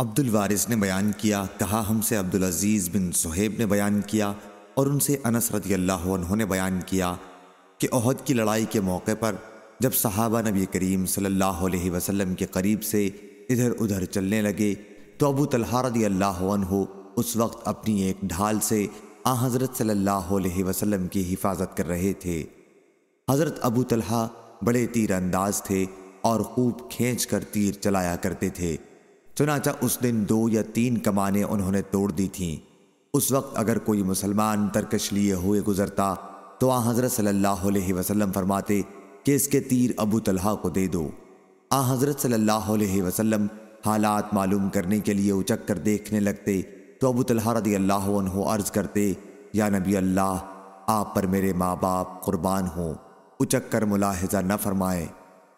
अब्दुल वारिस ने बयान किया कहा हमसे अब्दुल अजीज़ बिन सुहेब ने बयान किया और उनसे अनस रदी अल्लाह ने बयान किया कि अहद की लड़ाई के मौके पर जब सहाबा नबी करीम सल्लल्लाहु अलैहि वसल्लम के करीब से इधर उधर चलने लगे तो अबू तलहा रदी अल्लाह उस वक्त अपनी एक ढाल से आ हज़रत सल्लल्लाहु अलैहि वसल्लम की हिफाजत कर रहे थे हज़रत अबू तलहा बड़े तीर अंदाज थे और खूब खींच कर तीर चलाया करते थे चुनाचा उस दिन दो या तीन कमाने उन्होंने तोड़ दी थीं उस वक्त अगर कोई मुसलमान तरकश लिए हुए गुजरता तो आ हज़रत सल्लल्लाहु अलैहि वसल्लम फरमाते कि इसके तीर अबू तलहा को दे दो आ हज़रत सल्लल्लाहु अलैहि वसल्लम हालात मालूम करने के लिए उचक कर देखने लगते तो अबू तलहा रदी अल्लाह अर्ज़ करते या नबी अल्लाह आप पर मेरे माँ बाप कुर्बान हों उचक कर मुलाहजा न फरमाएं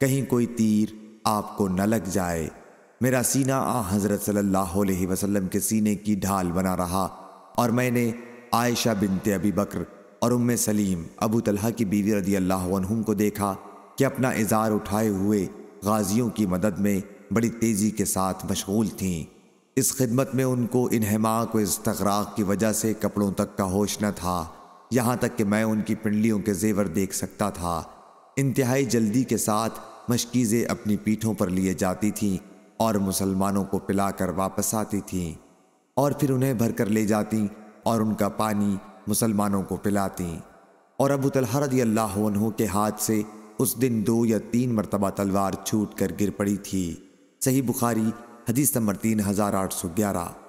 कहीं कोई तीर आपको न लग जाए मेरा सीना आ हज़रत सल्लल्लाहु अलैहि वसल्लम के सीने की ढाल बना रहा और मैंने आयशा बिनते अबी बकर और उम्मे सलीम अबू तलहा की बीवी रदी अल्लाह को देखा कि अपना इज़ार उठाए हुए गाजियों की मदद में बड़ी तेज़ी के साथ मशगूल थीं इस खिदमत में उनको इन्हमा को तकराक की वजह से कपड़ों तक का होश न था यहाँ तक कि मैं उनकी पिंडलियों के जेवर देख सकता था इंतहाई जल्दी के साथ मशकीज़ें अपनी पीठों पर लिए जाती थीं और मुसलमानों को पिलाकर वापस आती थीं और फिर उन्हें भरकर ले जाती और उनका पानी मुसलमानों को पिलाती और अबू तलहा रजी अल्लाह के हाथ से उस दिन दो या तीन मरतबा तलवार छूट कर गिर पड़ी थी सही बुखारी हदीस नंबर तीन हज़ार आठ सौ ग्यारह